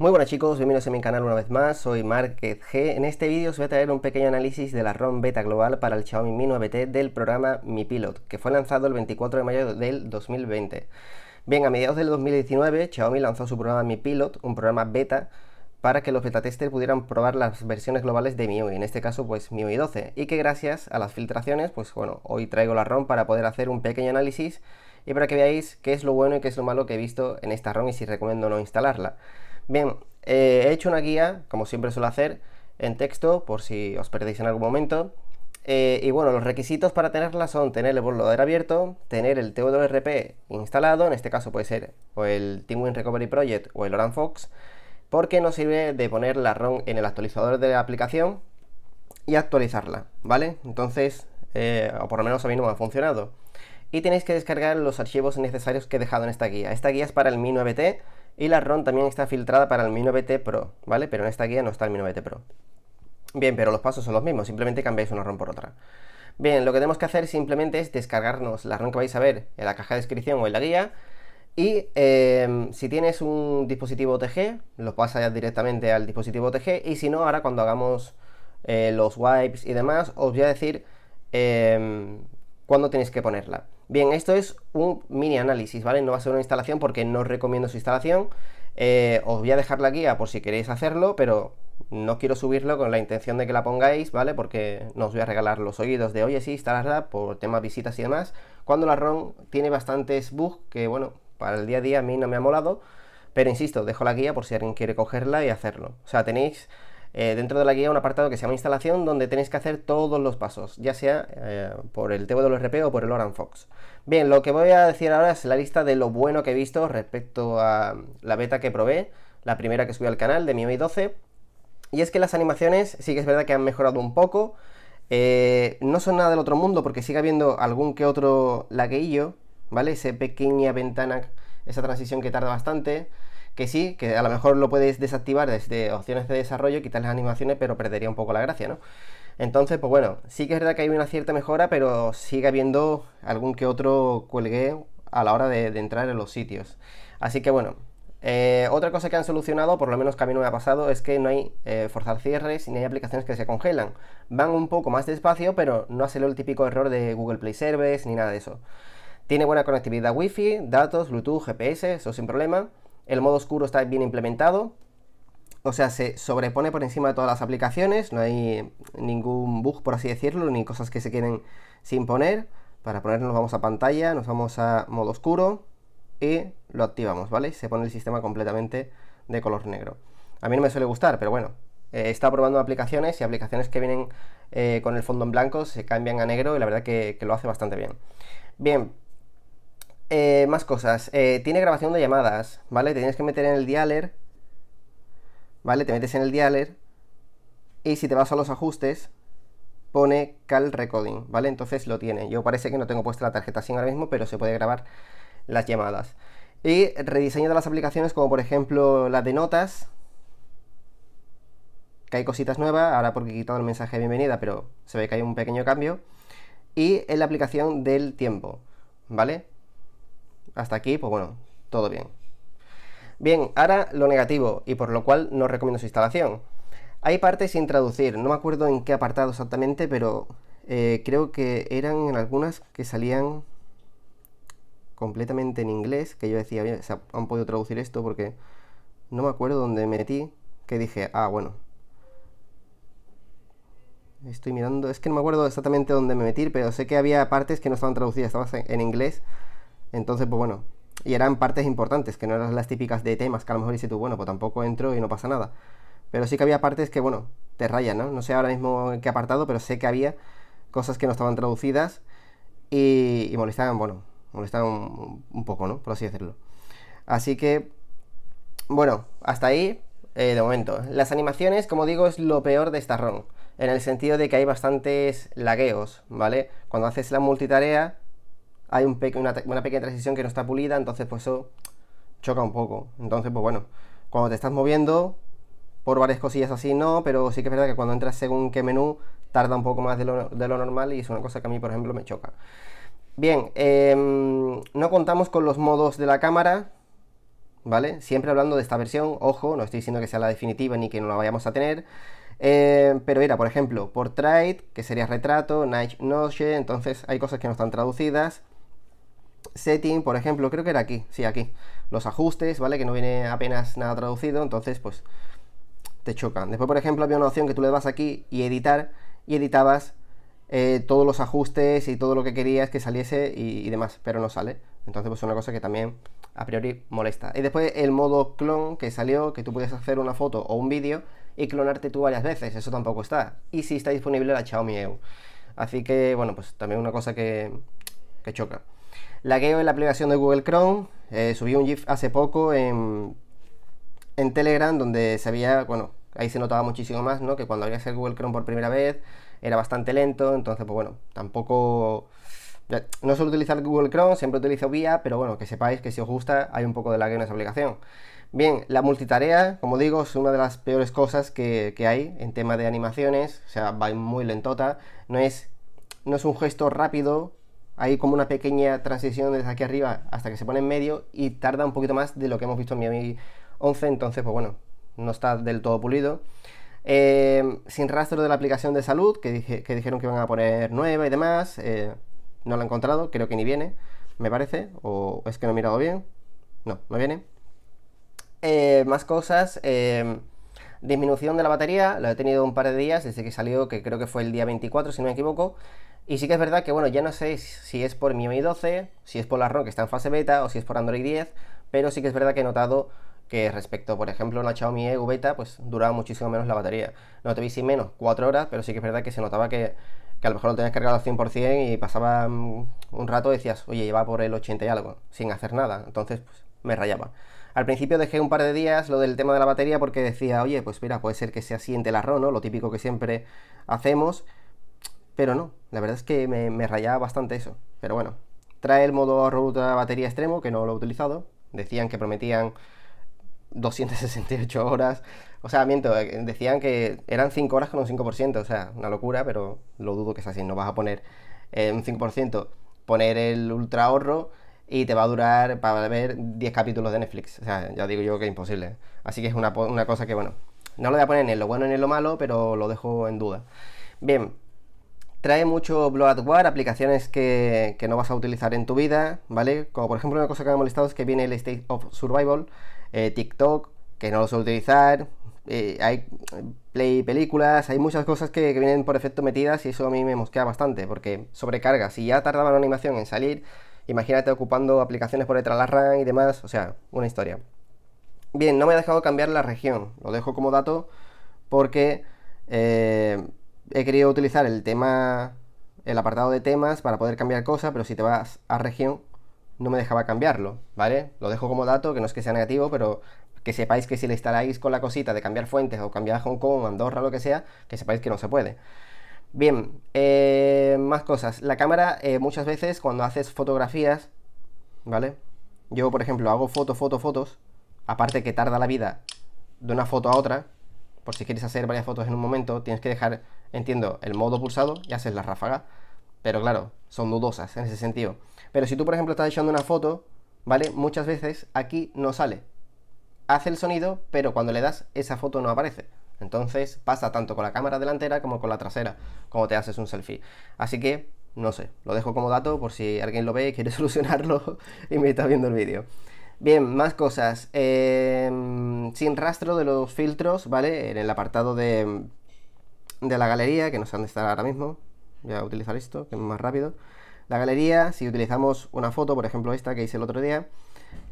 Muy buenas chicos, bienvenidos a mi canal una vez más, soy Market G. En este vídeo os voy a traer un pequeño análisis de la ROM beta global para el Xiaomi Mi 9T del programa Mi Pilot, que fue lanzado el 24 de mayo del 2020. Bien, a mediados del 2019 Xiaomi lanzó su programa Mi Pilot, un programa beta para que los beta testers pudieran probar las versiones globales de MIUI, en este caso pues MIUI 12, y que gracias a las filtraciones, pues bueno, hoy traigo la ROM para poder hacer un pequeño análisis y para que veáis qué es lo bueno y qué es lo malo que he visto en esta ROM y si recomiendo no instalarla. Bien, eh, he hecho una guía, como siempre suelo hacer, en texto, por si os perdéis en algún momento. Eh, y bueno, los requisitos para tenerla son tener el bootloader abierto, tener el TWRP instalado, en este caso puede ser o el Teamwin Recovery Project o el Oran Fox, porque nos sirve de poner la ROM en el actualizador de la aplicación y actualizarla, ¿vale? Entonces, eh, o por lo menos a mí no me ha funcionado. Y tenéis que descargar los archivos necesarios que he dejado en esta guía. Esta guía es para el Mi 9T, y la ROM también está filtrada para el Mi 9T Pro, ¿vale? Pero en esta guía no está el Mi 9T Pro. Bien, pero los pasos son los mismos, simplemente cambiáis una ROM por otra. Bien, lo que tenemos que hacer simplemente es descargarnos la ROM que vais a ver en la caja de descripción o en la guía. Y em, si tienes un dispositivo OTG, lo pasas directamente al dispositivo OTG. Y si no, ahora cuando hagamos eh, los wipes y demás, os voy a decir em, cuándo tenéis que ponerla. Bien, esto es un mini análisis, ¿vale? No va a ser una instalación porque no recomiendo su instalación. Eh, os voy a dejar la guía por si queréis hacerlo, pero no quiero subirlo con la intención de que la pongáis, ¿vale? Porque no os voy a regalar los oídos de oye, sí, instalarla por temas visitas y demás. Cuando la ROM tiene bastantes bugs que, bueno, para el día a día a mí no me ha molado, pero insisto, dejo la guía por si alguien quiere cogerla y hacerlo. O sea, tenéis eh, dentro de la guía un apartado que se llama instalación donde tenéis que hacer todos los pasos, ya sea eh, por el TWRP o por el Fox Bien, lo que voy a decir ahora es la lista de lo bueno que he visto respecto a la beta que probé, la primera que subí al canal de MIUI 12. Y es que las animaciones sí que es verdad que han mejorado un poco. Eh, no son nada del otro mundo porque sigue habiendo algún que otro lagueillo, ¿vale? Esa pequeña ventana, esa transición que tarda bastante que sí, que a lo mejor lo puedes desactivar desde opciones de desarrollo, quitar las animaciones, pero perdería un poco la gracia, ¿no? Entonces, pues bueno, sí que es verdad que hay una cierta mejora, pero sigue habiendo algún que otro cuelgue a la hora de, entrar en los sitios. Así que bueno, eh, otra cosa que han solucionado, por lo menos que a mí no me ha pasado, es que no hay eh, forzar cierres ni hay aplicaciones que se congelan. Van un poco más despacio, pero no ha salido el típico error de Google Play Service ni nada de eso. Tiene buena conectividad Wi-Fi, datos, Bluetooth, GPS, eso sin problema. El modo oscuro está bien implementado. O sea, se sobrepone por encima de todas las aplicaciones. No hay ningún bug, por así decirlo, ni cosas que se queden sin poner. Para ponernos vamos a pantalla, nos vamos a modo oscuro y lo activamos, ¿vale? Se pone el sistema completamente de color negro. A mí no me suele gustar, pero bueno, eh, está probando aplicaciones y aplicaciones que vienen eh, con el fondo en blanco se cambian a negro y la verdad que, que lo hace bastante bien. Bien, eh, más cosas. Eh, tiene grabación de llamadas, ¿vale? Te tienes que meter en el dialer. ¿Vale? Te metes en el dialer. Y si te vas a los ajustes, pone call Recording, ¿vale? Entonces lo tiene. Yo parece que no tengo puesta la tarjeta así ahora mismo, pero se puede grabar las llamadas. Y rediseño las aplicaciones, como por ejemplo la de notas. Que hay cositas nuevas, ahora porque he quitado el mensaje de bienvenida, pero se ve que hay un pequeño cambio. Y en la aplicación del tiempo, ¿vale? Hasta aquí, pues bueno, todo bien. Bien, ahora lo negativo, y por lo cual no recomiendo su instalación. Hay partes sin traducir, no me acuerdo en qué apartado exactamente, pero eh, creo que eran en algunas que salían completamente en inglés, que yo decía, bien, han podido traducir esto porque no me acuerdo dónde me metí, que dije, ah, bueno. Estoy mirando, es que no me acuerdo exactamente dónde me metí, pero sé que había partes que no estaban traducidas, estaban en inglés entonces, pues bueno, y eran partes importantes, que no eran las típicas de temas que a lo mejor dices tú, bueno, pues tampoco entro y no pasa nada. Pero sí que había partes que, bueno, te rayan, ¿no? No sé ahora mismo en qué apartado, pero sé que había cosas que no estaban traducidas y, molestaban, bueno, molestaban un, poco, ¿no? Por así decirlo. Así que, bueno, hasta ahí eh, de momento. Las animaciones, como digo, es lo peor de esta ROM, en el sentido de que hay bastantes lagueos, ¿vale? Cuando haces la multitarea, hay una, pequeña transición que no está pulida, entonces pues eso choca un poco. Entonces, pues bueno, cuando te estás moviendo por varias cosillas así no, pero sí que es verdad que cuando entras según qué menú tarda un poco más de lo, normal y es una cosa que a mí, por ejemplo, me choca. Bien, em, no contamos con los modos de la cámara, ¿vale? Siempre hablando de esta versión, ojo, no estoy diciendo que sea la definitiva ni que no la vayamos a tener. Eh, pero mira, por ejemplo, Portrait, que sería retrato, Night Noche, entonces hay cosas que no están traducidas setting, por ejemplo, creo que era aquí, sí, aquí, los ajustes, ¿vale? Que no viene apenas nada traducido, entonces pues te chocan. Después, por ejemplo, había una opción que tú le vas aquí y editar, y editabas eh, todos los ajustes y todo lo que querías que saliese y, demás, pero no sale. Entonces pues una cosa que también a priori molesta. Y después el modo clon que salió, que tú puedes hacer una foto o un vídeo y clonarte tú varias veces, eso tampoco está. Y si está disponible la Xiaomi EU. Así que, bueno, pues también una cosa que choca. Lagueo en la aplicación de Google Chrome. Eh, subí un GIF hace poco en, en Telegram donde se había, bueno, ahí se notaba muchísimo más, ¿no? Que cuando había hacer Google Chrome por primera vez era bastante lento, entonces, pues bueno, tampoco... No suelo utilizar Google Chrome, siempre utilizo Vía pero bueno, que sepáis que si os gusta hay un poco de lagueo en esa aplicación. Bien, la multitarea, como digo, es una de las peores cosas que, hay en tema de animaciones, o sea, va muy lentota, no es, no es un gesto rápido hay como una pequeña transición desde aquí arriba hasta que se pone en medio y tarda un poquito más de lo que hemos visto en Miami 11, entonces pues bueno, no está del todo pulido. Eh, sin rastro de la aplicación de salud, que, dijeron que iban a poner nueva y demás, eh, no la he encontrado, creo que ni viene, me parece, o es que no he mirado bien, no, no viene. Eh, más cosas, Disminución de la batería, lo he tenido un par de días desde que salió, que creo que fue el día 24, si no me equivoco. Y sí que es verdad que, bueno, ya no sé si es por mi Mi 12, si es por la ROM que está en fase beta o si es por Android 10, pero sí que es verdad que he notado que respecto, por ejemplo, a una Xiaomi Ego beta, pues duraba muchísimo menos la batería. No te vi sin menos, 4 horas, pero sí que es verdad que se notaba que, que a lo mejor lo tenías cargado al 100% y pasaba mm, un rato y decías, oye, lleva por el 80 y algo, sin hacer nada. Entonces, pues, me rayaba. Al principio dejé un par de días lo del tema de la batería porque decía, oye, pues mira, puede ser que sea así en Telarro, ¿no? Lo típico que siempre hacemos. Pero no, la verdad es que me, rayaba bastante eso. Pero bueno, trae el modo ahorro ruta batería extremo, que no lo he utilizado. Decían que prometían 268 horas. O sea, miento, eh, decían que eran 5 horas con un 5%. O sea, una locura, pero lo dudo que sea así. No vas a poner un 5%, poner el ultra ahorro y te va a durar para ver 10 capítulos de Netflix. O sea, ya digo yo que es imposible. Así que es una, cosa que, bueno, no lo voy a poner en lo bueno ni en lo malo, pero lo dejo en duda. Bien, trae mucho war aplicaciones que, no vas a utilizar en tu vida, ¿vale? Como por ejemplo una cosa que me ha molestado es que viene el State of Survival, eh, TikTok, que no lo suelo utilizar, eh, hay play películas, hay muchas cosas que vienen por efecto metidas y eso a mí me mosquea bastante, porque sobrecarga, si ya tardaba la animación en salir, Imagínate ocupando aplicaciones por detrás de la ran y demás, o sea, una historia. Bien, no me ha dejado cambiar la región, lo dejo como dato porque eh, he querido utilizar el tema, el apartado de temas para poder cambiar cosas, pero si te vas a región no me dejaba cambiarlo, ¿vale? Lo dejo como dato, que no es que sea negativo, pero que sepáis que si le instaláis con la cosita de cambiar fuentes o cambiar Hong Kong, Andorra, lo que sea, que sepáis que no se puede. Bien, eh, más cosas. La cámara eh, muchas veces cuando haces fotografías, ¿vale? Yo, por ejemplo, hago fotos, fotos, fotos. Aparte que tarda la vida de una foto a otra. Por si quieres hacer varias fotos en un momento, tienes que dejar, entiendo, el modo pulsado y haces la ráfaga. Pero claro, son dudosas en ese sentido. Pero si tú, por ejemplo, estás echando una foto, ¿vale? Muchas veces aquí no sale. Hace el sonido, pero cuando le das, esa foto no aparece. Entonces pasa tanto con la cámara delantera como con la trasera como te haces un selfie. Así que, no sé, lo dejo como dato por si alguien lo ve y quiere solucionarlo y me está viendo el vídeo. Bien, más cosas. Em, sin rastro de los filtros, ¿vale? En el apartado de, de la galería, que no sé dónde estar ahora mismo. Voy a utilizar esto, que es más rápido. La galería, si utilizamos una foto, por ejemplo esta que hice el otro día,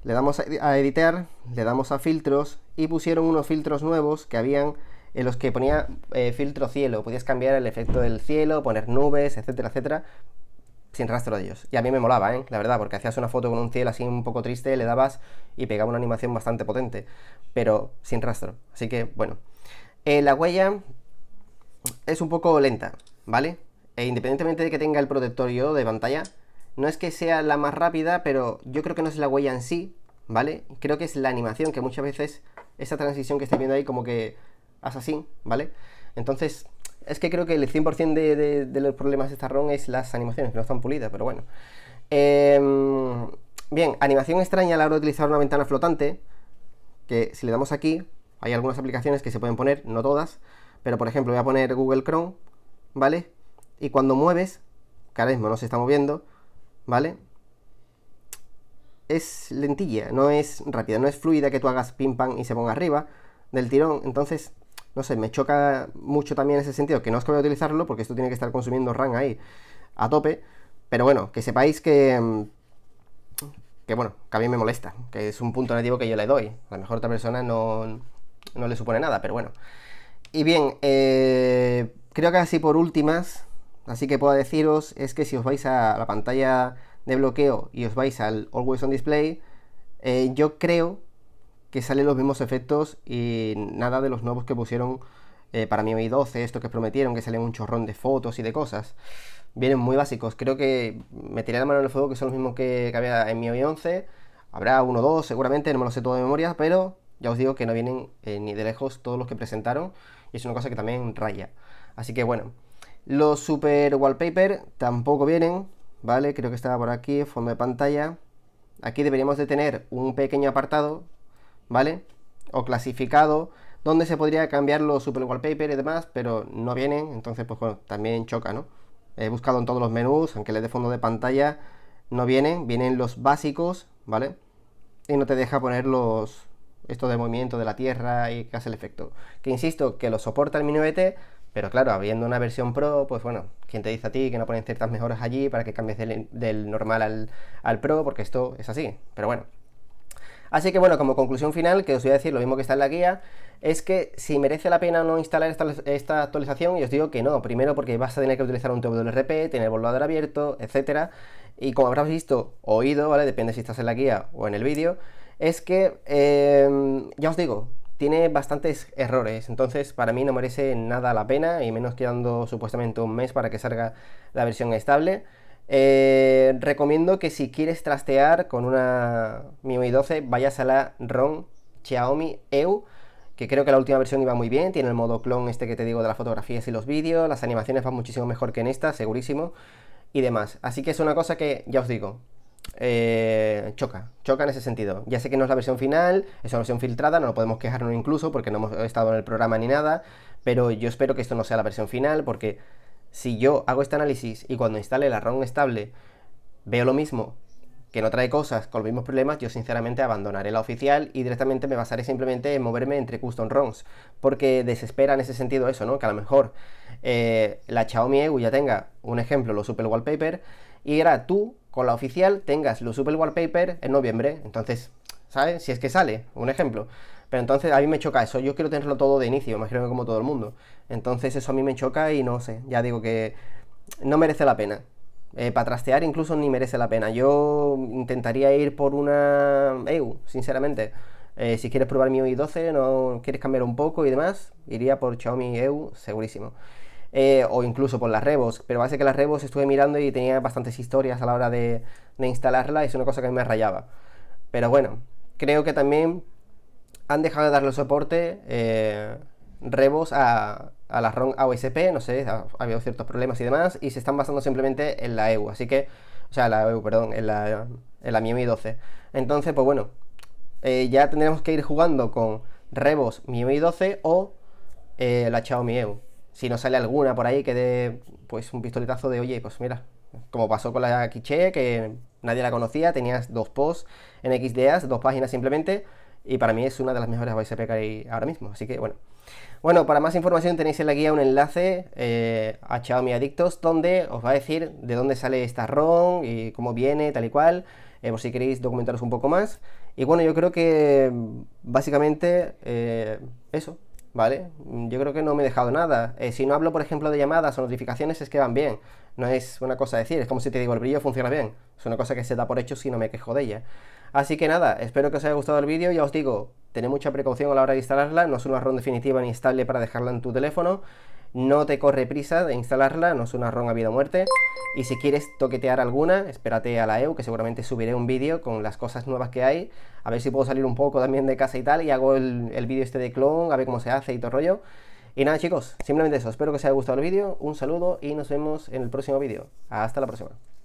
le damos a editar, le damos a filtros y pusieron unos filtros nuevos que habían en los que ponía eh, filtro cielo, podías cambiar el efecto del cielo, poner nubes, etcétera, etcétera, sin rastro de ellos. Y a mí me molaba, ¿eh? la verdad, porque hacías una foto con un cielo así un poco triste, le dabas y pegaba una animación bastante potente, pero sin rastro. Así que, bueno. Eh, la huella es un poco lenta, ¿vale? E independientemente de que tenga el protectorio de pantalla, no es que sea la más rápida, pero yo creo que no es la huella en sí, ¿vale? Creo que es la animación, que muchas veces esa transición que estoy viendo ahí como que así, ¿vale? Entonces, es que creo que el 100% de, los problemas de esta ROM es las animaciones, que no están pulidas, pero bueno. Em, bien, animación extraña a la hora de utilizar una ventana flotante, que si le damos aquí, hay algunas aplicaciones que se pueden poner, no todas, pero por ejemplo voy a poner Google Chrome, ¿vale? Y cuando mueves, que ahora mismo no se está moviendo, ¿vale? Es lentilla, no es rápida, no es fluida que tú hagas pim pam y se ponga arriba del tirón, entonces no sé, me choca mucho también ese sentido, que no os que voy a utilizarlo, porque esto tiene que estar consumiendo RAM ahí a tope, pero bueno, que sepáis que, mm, que bueno, que a mí me molesta, que es un punto negativo que yo le doy, a lo mejor otra persona no, le supone nada, pero bueno. Y bien, eh, creo que así por últimas, así que puedo deciros, es que si os vais a la pantalla de bloqueo y os vais al Always on Display, eh, yo creo que salen los mismos efectos y nada de los nuevos que pusieron eh, para mi 12, Esto que prometieron, que salen un chorrón de fotos y de cosas. Vienen muy básicos. Creo que me tiré la mano en el fuego, que son los mismos que, había en mi 11. Habrá uno o dos, seguramente, no me lo sé todo de memoria, pero ya os digo que no vienen eh, ni de lejos todos los que presentaron. Y es una cosa que también raya. Así que bueno. Los super wallpaper tampoco vienen, ¿vale? Creo que estaba por aquí, fondo de pantalla. Aquí deberíamos de tener un pequeño apartado ¿vale? O clasificado, donde se podría cambiar los super wallpaper y demás, pero no vienen, entonces pues bueno, también choca, ¿no? He buscado en todos los menús, aunque le de fondo de pantalla, no vienen, vienen los básicos, ¿vale? Y no te deja poner los esto de movimiento de la Tierra y que hace el efecto. Que insisto, que lo soporta el Mini pero claro, habiendo una versión Pro, pues bueno, quien te dice a ti que no ponen ciertas mejoras allí para que cambies del, del normal al, al, Pro? Porque esto es así. Pero bueno, Así que bueno, como conclusión final, que os voy a decir lo mismo que está en la guía, es que si merece la pena no instalar esta, actualización, y os digo que no, primero porque vas a tener que utilizar un WRP, tener volador abierto, etcétera, y como habrás visto, oído, ¿vale? Depende si estás en la guía o en el vídeo, es que, em, ya os digo, tiene bastantes errores, entonces para mí no merece nada la pena, y menos quedando supuestamente un mes para que salga la versión estable. Eh, recomiendo que si quieres trastear con una Mi 12 vayas a la ROM Xiaomi EU, que creo que la última versión iba muy bien, tiene el modo clon este que te digo de las fotografías y los vídeos, las animaciones van muchísimo mejor que en esta, segurísimo, y demás. Así que es una cosa que, ya os digo, eh, choca, choca en ese sentido. Ya sé que no es la versión final, es una versión filtrada, no lo podemos quejarnos incluso porque no hemos estado en el programa ni nada, pero yo espero que esto no sea la versión final porque si yo hago este análisis y cuando instale la ROM estable veo lo mismo que no trae cosas con los mismos problemas, yo sinceramente abandonaré la oficial y directamente me basaré simplemente en moverme entre custom ROMs, porque desespera en ese sentido eso, ¿no? Que a lo mejor eh, la Xiaomi EU ya tenga un ejemplo, los Super Wallpaper, y ahora tú con la oficial tengas los Super Wallpaper en noviembre, entonces, ¿sabes? Si es que sale, un ejemplo. Pero entonces a mí me choca eso, yo quiero tenerlo todo de inicio, imagino como todo el mundo. Entonces eso a mí me choca y no sé, ya digo que no merece la pena. Eh, para trastear incluso ni merece la pena. Yo intentaría ir por una EU, sinceramente. Eh, si quieres probar mi UI 12, no quieres cambiar un poco y demás, iría por Xiaomi EU, segurísimo. Eh, o incluso por las Rebos, pero hace que las Rebos estuve mirando y tenía bastantes historias a la hora de, de instalarla, y es una cosa que a mí me rayaba. Pero bueno, creo que también han dejado de darle soporte eh, Rebos a, a la ROM AOSP, no sé, ha, habido ciertos problemas y demás, y se están basando simplemente en la EU, así que, o sea, la EU, perdón, en la, en la MIUI 12. Entonces, pues bueno, eh, ya tendremos que ir jugando con Rebos MIUI 12 o la eh, la Xiaomi EU. Si no sale alguna por ahí que dé, pues, un pistoletazo de, oye, pues mira, como pasó con la Kiche, que nadie la conocía, tenías dos posts en XDAs, dos páginas simplemente, y para mí es una de las mejores OSP que hay ahora mismo, así que bueno. Bueno, para más información tenéis en la guía un enlace eh, a Xiaomi Adictos donde os va a decir de dónde sale esta ROM y cómo viene, tal y cual, eh, por si queréis documentaros un poco más. Y bueno, yo creo que mm, básicamente eh, eso, ¿vale? Mm, yo creo que no me he dejado nada. Eh, si no hablo, por ejemplo, de llamadas o notificaciones, es que van bien. No es una cosa decir, es como si te digo, el brillo funciona bien. Es una cosa que se da por hecho si no me quejo de ella. Así que nada, espero que os haya gustado el vídeo, ya os digo, tened mucha precaución a la hora de instalarla, no es una ROM definitiva ni estable para dejarla en tu teléfono, no te corre prisa de instalarla, no es una ROM a vida o muerte, y si quieres toquetear alguna, espérate a la EU, que seguramente subiré un vídeo con las cosas nuevas que hay, a ver si puedo salir un poco también de casa y tal, y hago el, vídeo este de clon, a ver cómo se hace y todo rollo. Y nada chicos, simplemente eso, espero que os haya gustado el vídeo, un saludo y nos vemos en el próximo vídeo. Hasta la próxima.